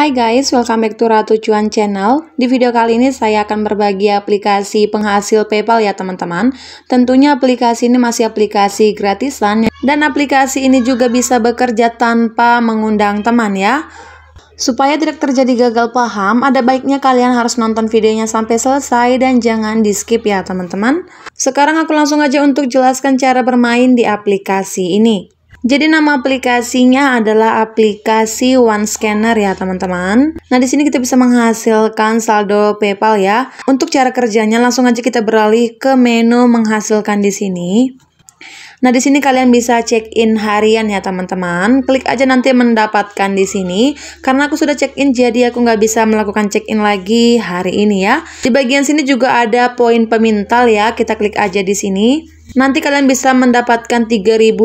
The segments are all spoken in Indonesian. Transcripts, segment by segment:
Hai guys, welcome back to Ratu Cuan Channel. Di video kali ini saya akan berbagi aplikasi penghasil PayPal ya teman-teman. Tentunya aplikasi ini masih aplikasi gratisan ya. dan aplikasi ini juga bisa bekerja tanpa mengundang teman ya. Supaya tidak terjadi gagal paham, ada baiknya kalian harus nonton videonya sampai selesai dan jangan di skip ya teman-teman. Sekarang aku langsung aja untuk jelaskan cara bermain di aplikasi ini. Jadi nama aplikasinya adalah aplikasi One Scanner ya teman-teman. Nah di sini kita bisa menghasilkan saldo PayPal ya. Untuk cara kerjanya langsung aja kita beralih ke menu menghasilkan di sini. Nah, di sini kalian bisa check in harian ya, teman-teman. Klik aja nanti mendapatkan di sini. Karena aku sudah check in, jadi aku nggak bisa melakukan check in lagi hari ini ya. Di bagian sini juga ada poin pemintal ya. Kita klik aja di sini. Nanti kalian bisa mendapatkan 3200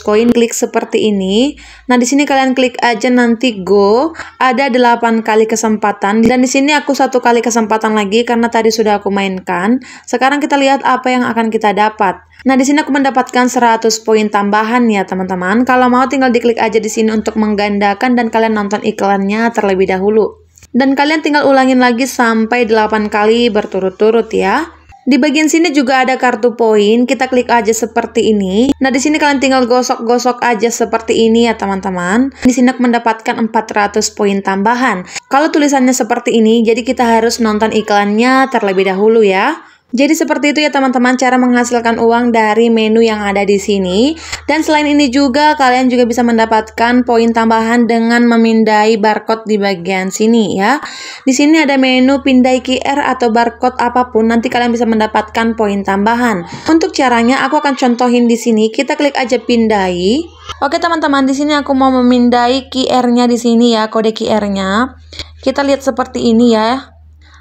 koin klik seperti ini. Nah, di sini kalian klik aja nanti go. Ada 8 kali kesempatan dan di sini aku satu kali kesempatan lagi karena tadi sudah aku mainkan. Sekarang kita lihat apa yang akan kita dapat. Nah, di sini aku mendapatkan 100 poin tambahan ya, teman-teman. Kalau mau tinggal diklik aja di sini untuk menggandakan dan kalian nonton iklannya terlebih dahulu. Dan kalian tinggal ulangin lagi sampai 8 kali berturut-turut ya. Di bagian sini juga ada kartu poin, kita klik aja seperti ini. Nah, di sini kalian tinggal gosok-gosok aja seperti ini ya, teman-teman. Di sini mendapatkan 400 poin tambahan. Kalau tulisannya seperti ini, jadi kita harus nonton iklannya terlebih dahulu ya. Jadi seperti itu ya teman-teman cara menghasilkan uang dari menu yang ada di sini. Dan selain ini juga kalian juga bisa mendapatkan poin tambahan dengan memindai barcode di bagian sini ya. Di sini ada menu pindai QR atau barcode apapun nanti kalian bisa mendapatkan poin tambahan. Untuk caranya aku akan contohin di sini. Kita klik aja pindai. Oke teman-teman di sini aku mau memindai QR-nya di sini ya kode QR-nya. Kita lihat seperti ini ya.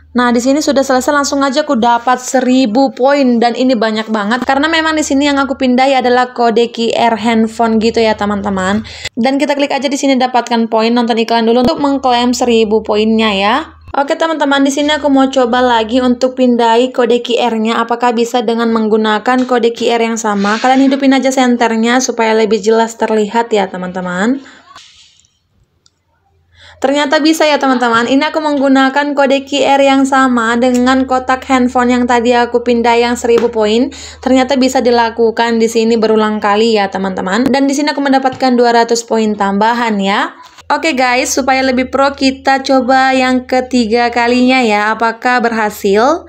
Nah, di sini sudah selesai langsung aja aku dapat 1000 poin dan ini banyak banget karena memang di sini yang aku pindai adalah kode QR handphone gitu ya, teman-teman. Dan kita klik aja di sini dapatkan poin nonton iklan dulu untuk mengklaim 1000 poinnya ya. Oke teman-teman, di sini aku mau coba lagi untuk pindai kode QR-nya apakah bisa dengan menggunakan kode QR yang sama. Kalian hidupin aja senternya supaya lebih jelas terlihat ya, teman-teman. Ternyata bisa ya teman-teman. Ini aku menggunakan kode QR yang sama dengan kotak handphone yang tadi aku pindah yang 1000 poin. Ternyata bisa dilakukan di sini berulang kali ya teman-teman. Dan di sini aku mendapatkan 200 poin tambahan ya. Oke okay guys, supaya lebih pro kita coba yang ketiga kalinya ya. Apakah berhasil?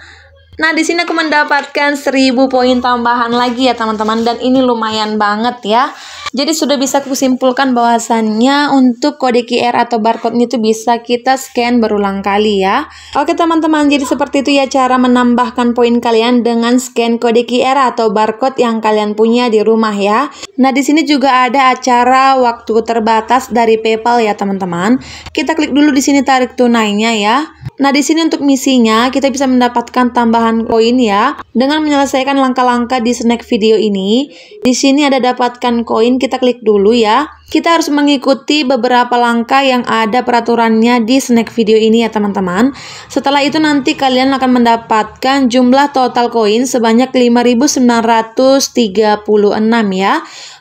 Nah, di sini aku mendapatkan 1000 poin tambahan lagi ya teman-teman dan ini lumayan banget ya. Jadi sudah bisa kusimpulkan bahwasannya untuk kode QR atau barcode ini tuh bisa kita scan berulang kali ya. Oke teman-teman, jadi seperti itu ya cara menambahkan poin kalian dengan scan kode QR atau barcode yang kalian punya di rumah ya. Nah, di sini juga ada acara waktu terbatas dari PayPal ya teman-teman. Kita klik dulu di sini tarik tunainya ya. Nah, di sini untuk misinya kita bisa mendapatkan tambahan koin ya dengan menyelesaikan langkah-langkah di snack video ini. Di sini ada dapatkan koin, kita klik dulu ya. Kita harus mengikuti beberapa langkah yang ada peraturannya di snack video ini ya teman-teman. Setelah itu nanti kalian akan mendapatkan jumlah total koin sebanyak 5.936 ya.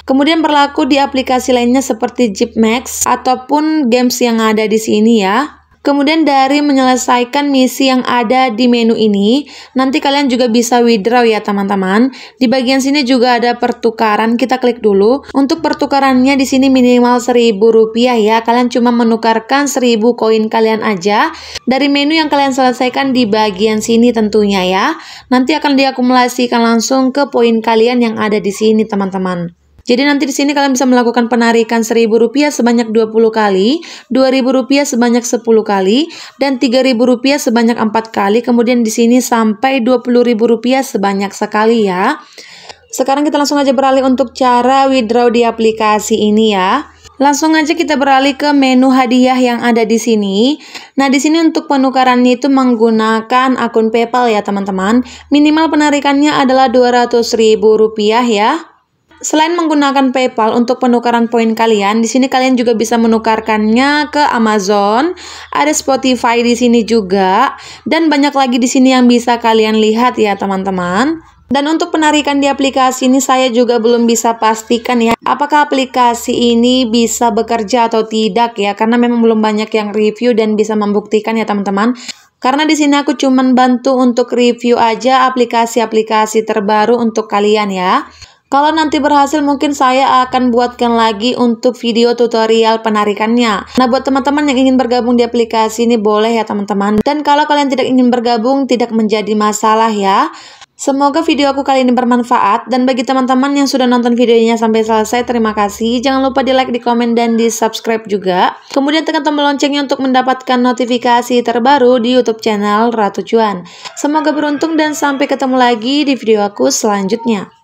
Kemudian berlaku di aplikasi lainnya seperti Jeep Max ataupun games yang ada di sini ya. Kemudian dari menyelesaikan misi yang ada di menu ini, nanti kalian juga bisa withdraw ya teman-teman. Di bagian sini juga ada pertukaran, kita klik dulu. Untuk pertukarannya di sini minimal seribu rupiah ya. Kalian cuma menukarkan seribu koin kalian aja dari menu yang kalian selesaikan di bagian sini tentunya ya. Nanti akan diakumulasikan langsung ke poin kalian yang ada di sini teman-teman. Jadi nanti di sini kalian bisa melakukan penarikan rp rupiah sebanyak 20 kali, rp rupiah sebanyak 10 kali, dan rp rupiah sebanyak 4 kali. Kemudian di sini sampai rp rupiah sebanyak sekali ya. Sekarang kita langsung aja beralih untuk cara withdraw di aplikasi ini ya. Langsung aja kita beralih ke menu hadiah yang ada di sini. Nah, di sini untuk penukarannya itu menggunakan akun PayPal ya, teman-teman. Minimal penarikannya adalah Rp200.000 ya selain menggunakan PayPal untuk penukaran poin kalian, di sini kalian juga bisa menukarkannya ke Amazon, ada Spotify di sini juga, dan banyak lagi di sini yang bisa kalian lihat ya teman-teman. Dan untuk penarikan di aplikasi ini saya juga belum bisa pastikan ya apakah aplikasi ini bisa bekerja atau tidak ya karena memang belum banyak yang review dan bisa membuktikan ya teman-teman. Karena di sini aku cuman bantu untuk review aja aplikasi-aplikasi terbaru untuk kalian ya. Kalau nanti berhasil mungkin saya akan buatkan lagi untuk video tutorial penarikannya. Nah buat teman-teman yang ingin bergabung di aplikasi ini boleh ya teman-teman. Dan kalau kalian tidak ingin bergabung tidak menjadi masalah ya. Semoga video aku kali ini bermanfaat dan bagi teman-teman yang sudah nonton videonya sampai selesai terima kasih. Jangan lupa di like, di komen, dan di subscribe juga. Kemudian tekan tombol loncengnya untuk mendapatkan notifikasi terbaru di YouTube channel Ratu Cuan. Semoga beruntung dan sampai ketemu lagi di video aku selanjutnya.